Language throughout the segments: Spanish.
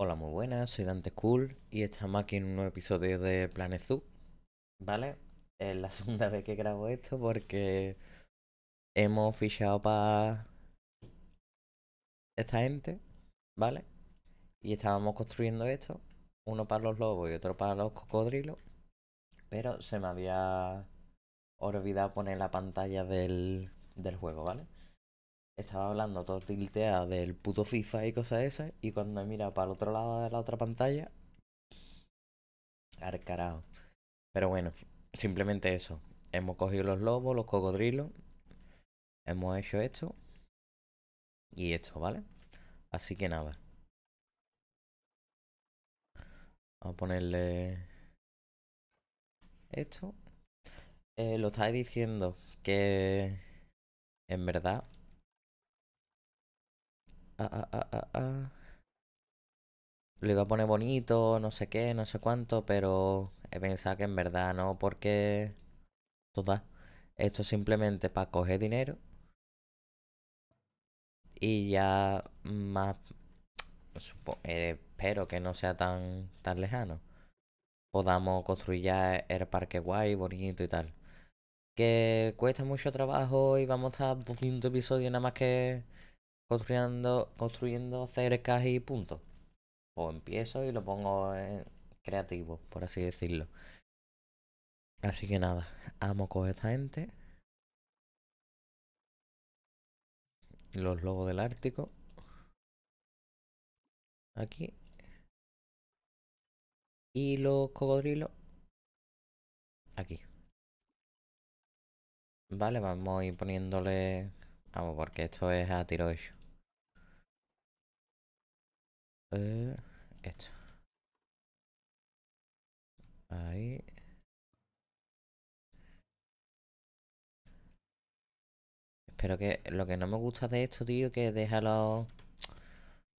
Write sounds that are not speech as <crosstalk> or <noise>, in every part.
Hola, muy buenas, soy Dante Cool y estamos aquí en un nuevo episodio de Planet Zoo, ¿vale? Es la <laughs> segunda vez que grabo esto porque hemos fichado para esta gente, ¿vale? Y estábamos construyendo esto, uno para los lobos y otro para los cocodrilos, pero se me había olvidado poner la pantalla del, del juego, ¿vale? estaba hablando todo tiltea del puto FIFA y cosas esas, y cuando mira para el otro lado de la otra pantalla, Carcarado Pero bueno, simplemente eso. Hemos cogido los lobos, los cocodrilos, hemos hecho esto y esto, ¿vale? Así que nada. Vamos a ponerle esto. Eh, lo estáis diciendo que en verdad Ah, ah, ah, Lo iba a poner bonito, no sé qué, no sé cuánto, pero he pensado que en verdad no, porque... Total, esto simplemente para coger dinero. Y ya más... Eh, espero que no sea tan, tan lejano. Podamos construir ya el parque guay, bonito y tal que cuesta mucho trabajo y vamos a estar 200 episodios nada más que construyendo, construyendo cercas y puntos. O empiezo y lo pongo en creativo, por así decirlo. Así que nada, amo con esta gente. Los lobos del Ártico. Aquí. Y los cocodrilos. Aquí. Vale, vamos a ir poniéndole... Vamos, porque esto es a tiro hecho. Eh, esto. Ahí. Espero que lo que no me gusta de esto, tío, que deja los,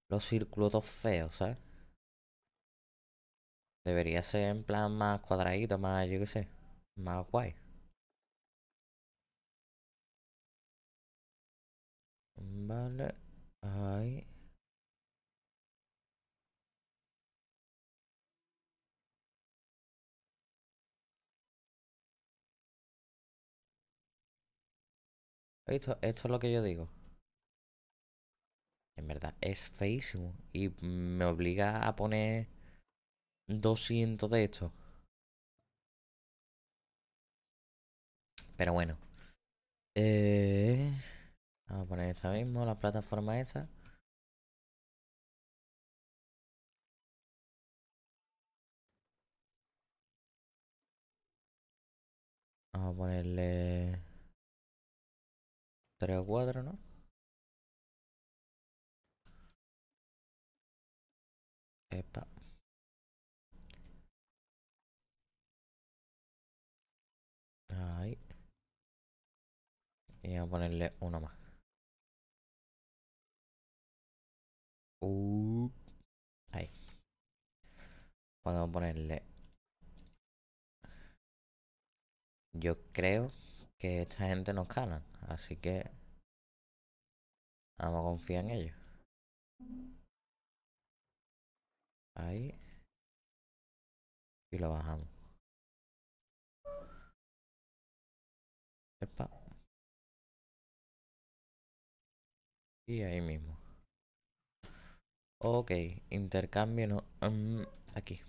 los círculos feos, ¿sabes? Debería ser en plan más cuadradito, más, yo qué sé, más guay. Vale, ahí. Esto, es lo que yo digo. En verdad, es feísimo. Y me obliga a poner 200 de esto. Pero bueno. Eh, vamos a poner esta mismo, la plataforma esta Vamos a ponerle... Tres o 4, ¿no? Epa. Ahí. Y a ponerle uno más. Uh, ahí. Podemos ponerle. Yo creo que esta gente nos cala. Así que vamos a confiar en ellos. Ahí. Y lo bajamos. Y ahí mismo. Ok, intercambio no. Mm, aquí.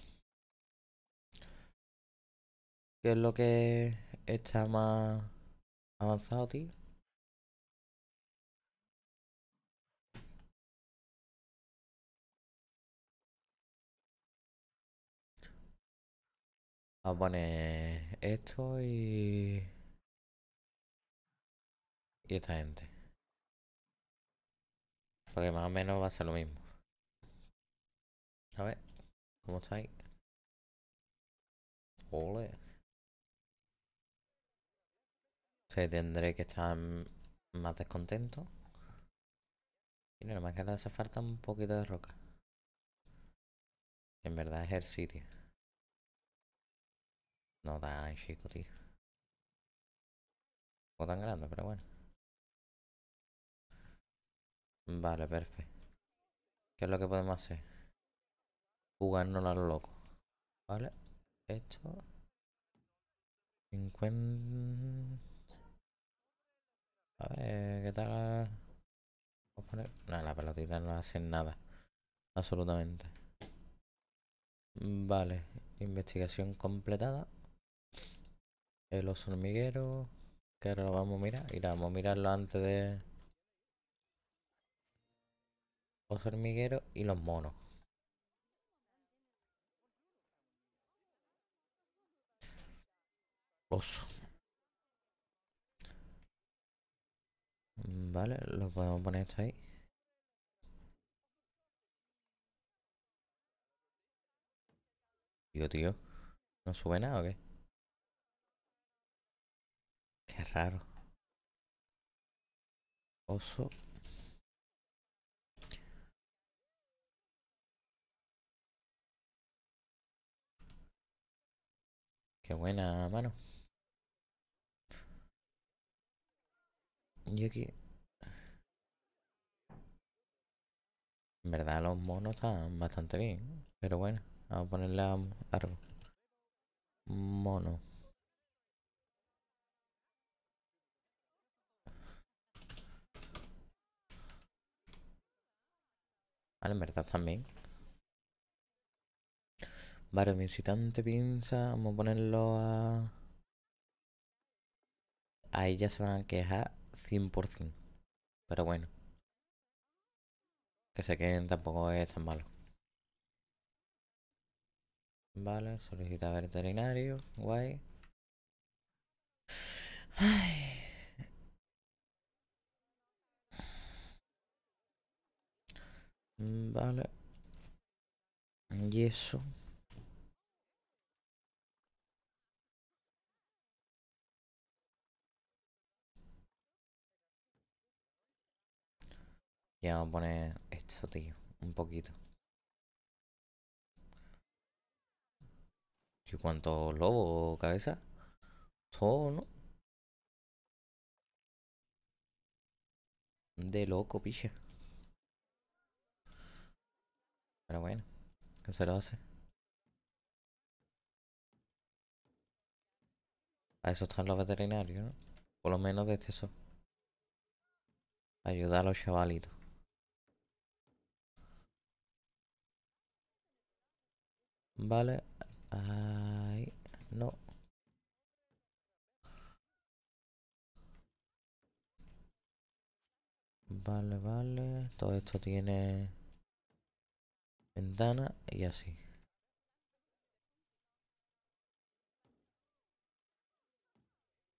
¿Qué es lo que está más avanzado, tío? Vamos a poner esto y... Y esta gente. Porque más o menos va a ser lo mismo. A ver, ¿cómo está ahí? Se tendré que estar más descontento. Y nada más que le hace falta un poquito de roca. En verdad es el sitio. No da chico, tío. No tan grande, pero bueno. Vale, perfecto. ¿Qué es lo que podemos hacer? Jugarnos a lo loco. ¿Vale? Esto. 50... A ver, ¿qué tal? a poner... No, la pelotita no hacen nada. Absolutamente. Vale, investigación completada. El oso hormiguero. Que ahora lo vamos a mirar. Y vamos a mirarlo antes de... los hormigueros y los monos. Oso. Vale, lo podemos poner esto ahí. tío tío, ¿no sube nada o qué? Qué raro. Oso. Qué buena mano. Y aquí... En verdad los monos están bastante bien, pero bueno, vamos a ponerle algo. Mono. Vale, en verdad también. Vale, visitante pinza. Vamos a ponerlo a... Ahí ya se van a quejar 100%. Pero bueno. Que se queden tampoco es tan malo. Vale, solicita veterinario. Guay. Ay. Mm, vale. Y eso. Ya vamos a poner esto, tío. Un poquito. y ¿cuántos lobo cabeza? Todo, ¿no? De loco, picha. Pero bueno, ¿qué se lo hace? A eso están los veterinarios, ¿no? Por lo menos de este eso. Ayudar a los chavalitos. Vale. Ahí. No. Vale, vale. Todo esto tiene ventana y así.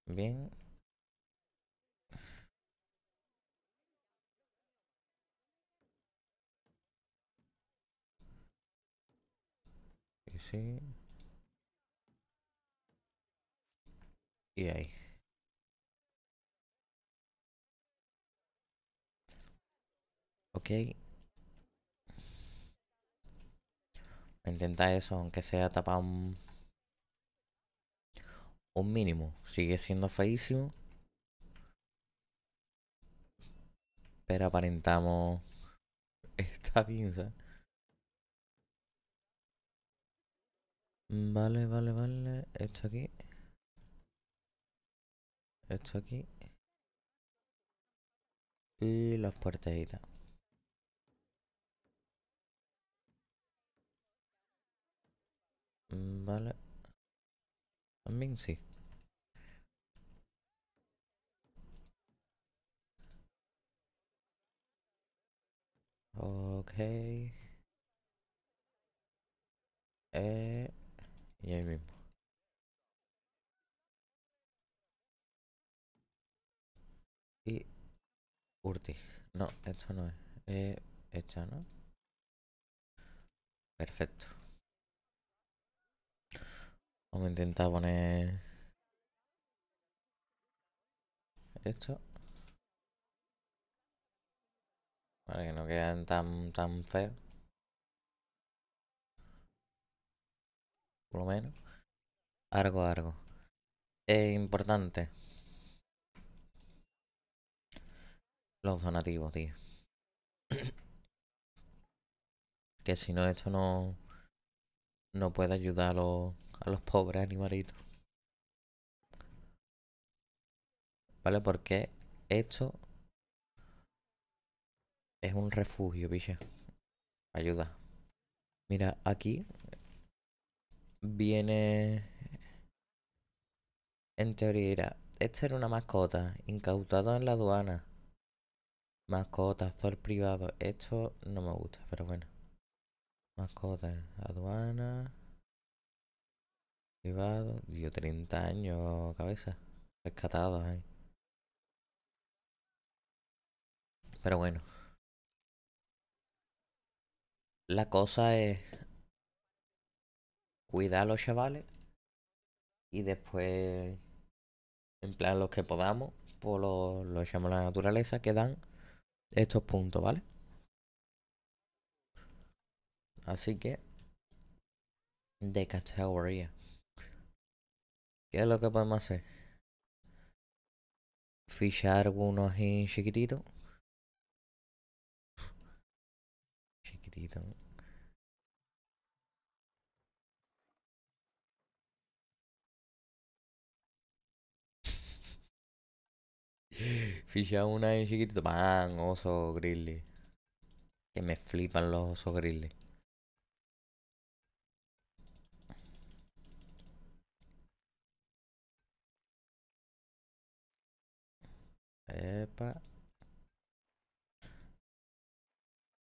Bien. Y sí. Y ahí. Ok. Intentar eso, aunque sea tapar un... mínimo. Sigue siendo feísimo. Pero aparentamos... <laughs> Esta pinza. Vale, vale, vale. Esto aquí. Esto aquí. Y las puertecitas. Mm, vale. También sí. Ok. Eh, y ahí mismo. Y Urti. No, esto no es. Eh, esta no. Perfecto. Vamos a intentar poner esto. Para que no quedan tan, tan feos. Por lo menos. Algo, algo. Es importante. Los donativos, tío. <coughs> que si no, esto no no puede ayudar a los, pobres animalitos. ¿Vale? Porque esto es un refugio, bicha. Ayuda. Mira, aquí viene... En teoría, era... esta era una mascota, incautado en la aduana. Mascota, actor privado. Esto no me gusta, pero bueno. Mascota, aduana, privado. Dio 30 años, cabeza. Rescatados ahí. Pero bueno. La cosa es cuidar los chavales y después, Emplear plan, los que podamos, por los, los llamo la naturaleza, que dan estos puntos, ¿vale? Así que, de categoría. ¿Qué es lo que podemos hacer? Fichar uno en chiquitito. Chiquitito. fichar una en chiquitito. Van, oso grizzly. Que me flipan los osos grizzly. Epa.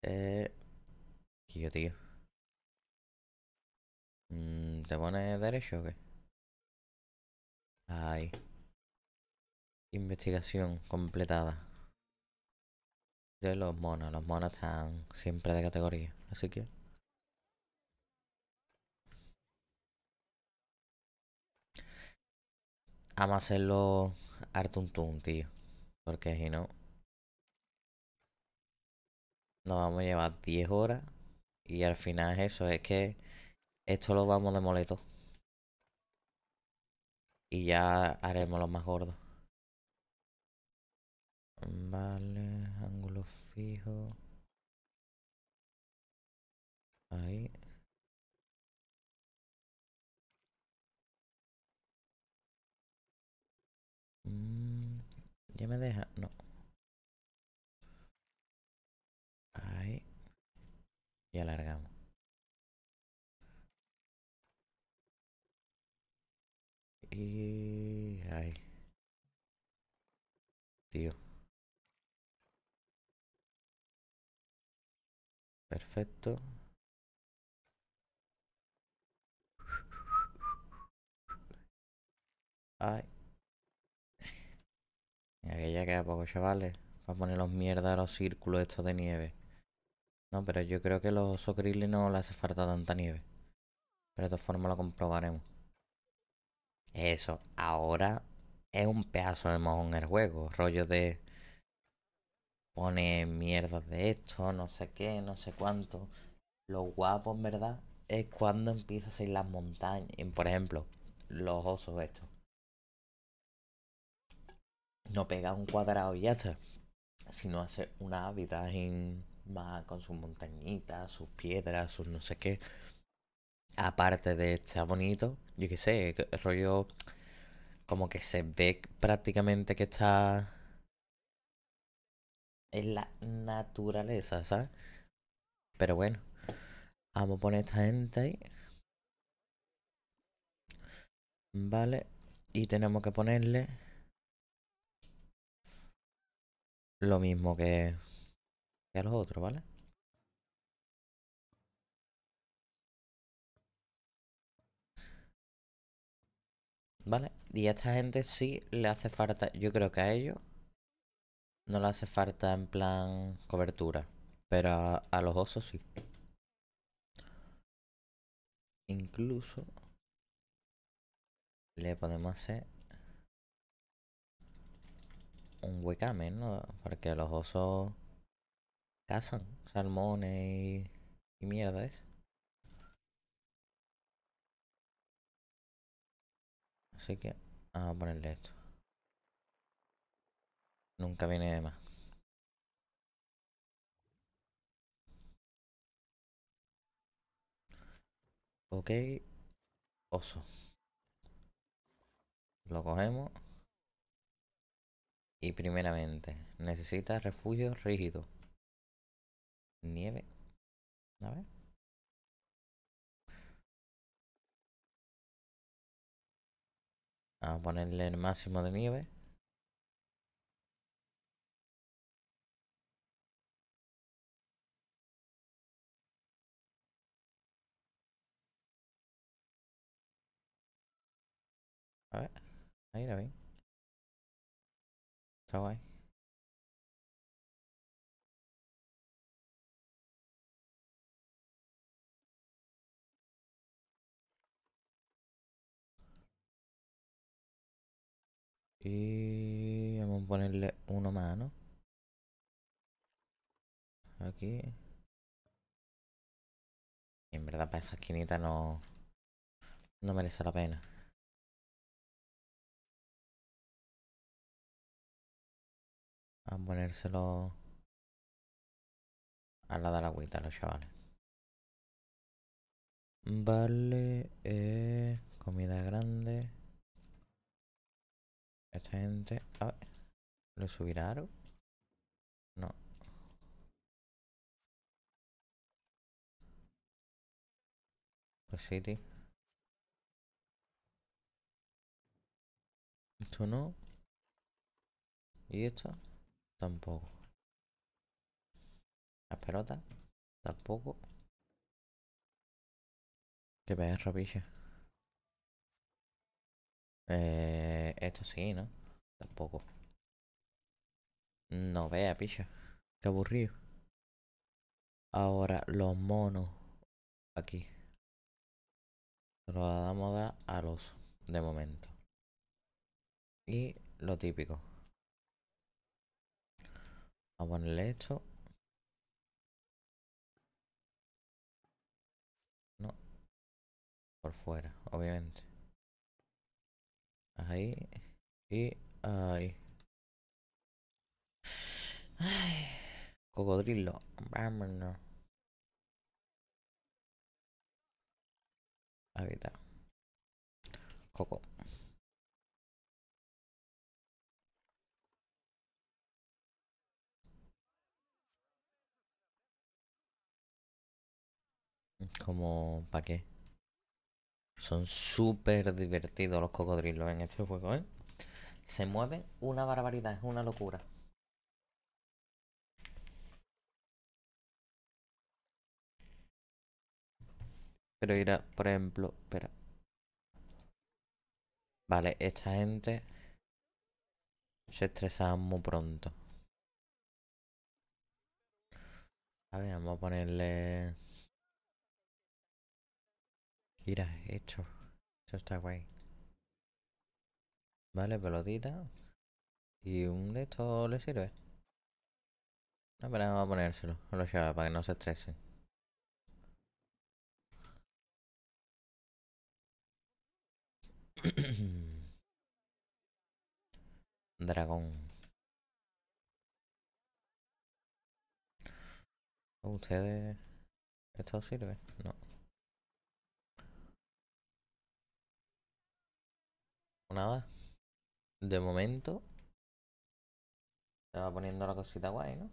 Eh. yo tío. Mm, ¿Te pones derecho o qué? Ay. Investigación completada. De los monos. Los monos están siempre de categoría. Así que. Vamos a hacerlo Artuntun, tío. Porque si no, nos vamos a llevar 10 horas. Y al final eso, es que esto lo vamos de moleto. Y ya haremos los más gordos. Vale, ángulo fijo. Ahí. Mm. ¿Ya me deja? No. Ahí. Y alargamos. Y... Ahí. Tío. Perfecto. Ay. Y aquí ya queda poco, chavales. Para poner los mierdas a los círculos estos de nieve. No, pero yo creo que los osos no le hace falta tanta nieve. Pero de todas formas lo comprobaremos. Eso, ahora es un pedazo de mojón el juego. Rollo de... Pone mierda de esto, no sé qué, no sé cuánto. Lo guapo, en verdad, es cuando empiezas a ir las montañas. Por ejemplo, los osos estos no pega un cuadrado y ya está, sino hace una hábitat más con sus montañitas, sus piedras, sus no sé qué. Aparte de estar bonito, yo qué sé, el rollo como que se ve prácticamente que está en la naturaleza, ¿sabes? Pero bueno, vamos a poner esta gente ahí. Vale, y tenemos que ponerle lo mismo que, que a los otros, ¿vale? ¿Vale? Y a esta gente sí le hace falta, yo creo que a ellos no le hace falta en plan cobertura, pero a los osos sí. Incluso le podemos hacer un huecamen ¿no? Porque los osos cazan salmones y, y mierda es. Así que vamos a ponerle esto. Nunca viene de más. Ok, oso. Lo cogemos. Y primeramente, necesita refugio rígido. Nieve. A ver. Vamos a ponerle el máximo de nieve. A ver, ahí la vi guay Y vamos a ponerle uno más, ¿no? Aquí. En verdad para esa esquinita no... No merece la pena. a ponérselo a lado de la agüita los chavales. Vale, eh, comida grande. Esta gente... A ver, subirá No. Pues sí, Esto no. ¿Y esto? Tampoco. Las pelotas. Tampoco. Qué perro, pilla eh, esto sí, ¿no? Tampoco. No vea, picha. Qué aburrido. Ahora, los monos. Aquí. Lo damos a los de momento. Y lo típico a ponerle esto. No. Por fuera, obviamente. Ahí. Y ahí. Ay. Cocodrilo. Vámonos. está Coco. Como, ¿para qué? Son súper divertidos los cocodrilos en este juego, ¿eh? Se mueven una barbaridad, es una locura. Pero irá, por ejemplo, espera. Vale, esta gente se estresa muy pronto. A ver, vamos a ponerle... Mira esto. Eso está guay. Vale, pelotita. Y un de estos le sirve. No, pero vamos a ponérselo a los para que no se estresen. <coughs> Dragón. ¿Ustedes... ¿Esto sirve? No. Nada. De momento. Se va poniendo la cosita guay, ¿no?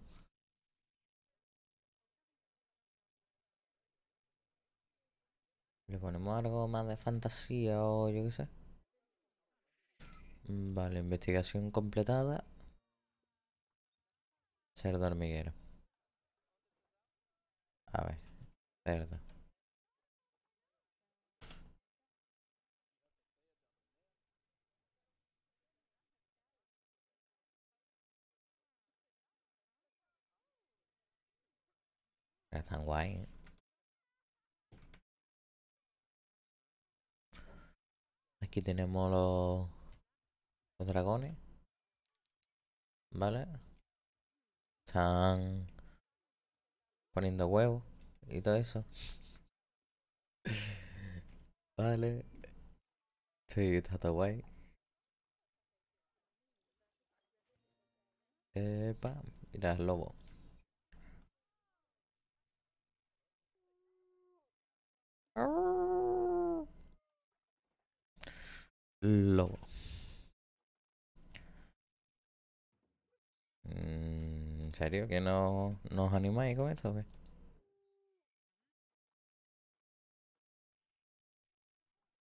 Le ponemos algo más de fantasía o yo qué sé. Vale, investigación completada. Cerdo hormiguero. A ver, cerdo. Están guay aquí tenemos los, los dragones vale están poniendo huevos y todo eso <laughs> vale sí está todo guay Epa, mira el lobo Lobo. Mm, ¿En serio? ¿Que no nos animáis con esto? O qué?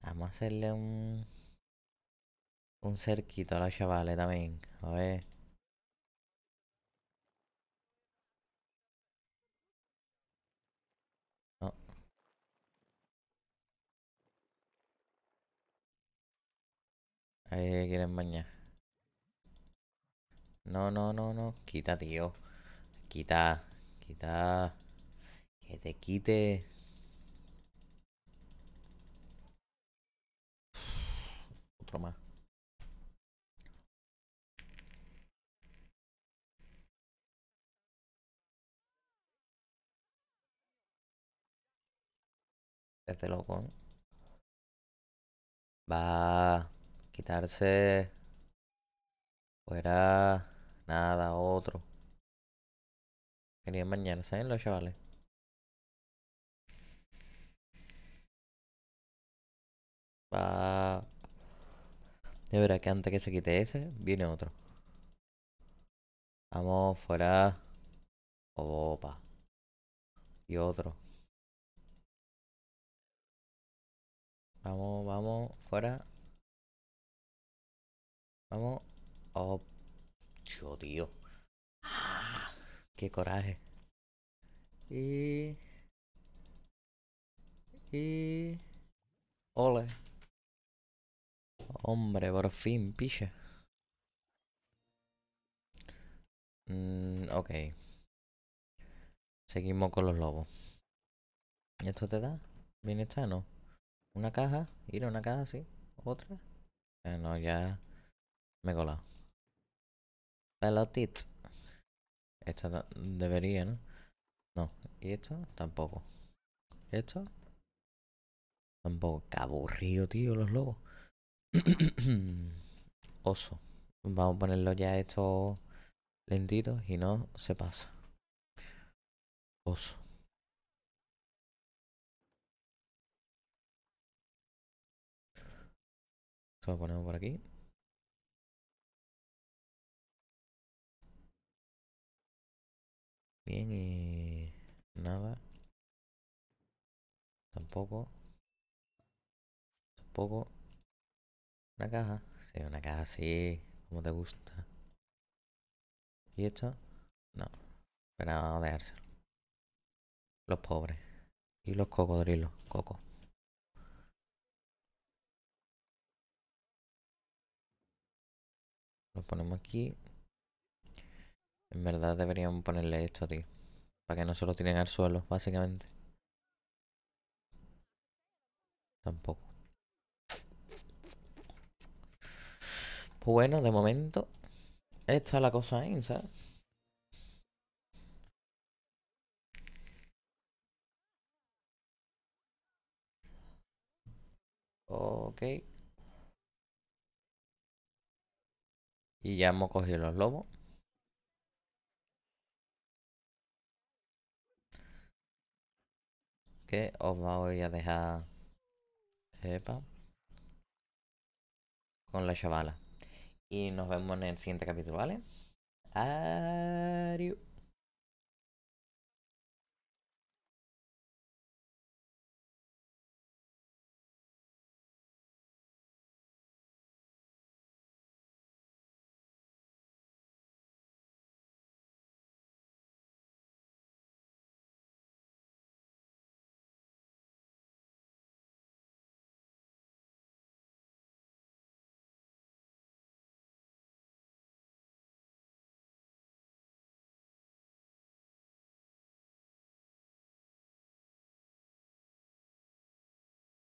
Vamos a hacerle un... Un cerquito a los chavales también. A ver. Ahí quieren bañar. No, no, no, no. Quita, tío. Quita, quita. Que te quite. Otro más. Este loco. Va quitarse fuera nada otro querían bañarse en los chavales va de que antes que se quite ese viene otro vamos fuera opa y otro vamos vamos fuera Vamos. Oh, tío. qué coraje. Y. Y. Ole. Hombre, por fin, piche! okay mm, ok. Seguimos con los lobos. ¿Esto te da? o ¿no? Una caja, ir a una caja, sí. Otra. Eh, no, ya. Me cola. Pelotit. Esta debería, ¿no? No. ¿Y esto? Tampoco. ¿Esto? Tampoco. Qué aburrido, tío, los lobos. <coughs> Oso. Vamos a ponerlo ya esto lentito y no se pasa. Oso. Esto lo ponemos por aquí. Bien y... Eh, nada. Tampoco. Tampoco. Una caja. Sí, una caja así. Como te gusta. ¿Y esto? No. Pero vamos a dejárselo. Los pobres. Y los cocodrilos. Coco. Lo ponemos aquí. En verdad deberían ponerle esto, tío. Para que no se lo tiren al suelo, básicamente. Tampoco. Pues bueno, de momento. Esta es la cosa ahí, ¿eh? ¿sabes? Ok. Y ya hemos cogido los lobos. os voy a dejar con la chavala. Y nos vemos en el siguiente capítulo, ¿vale? Adiós.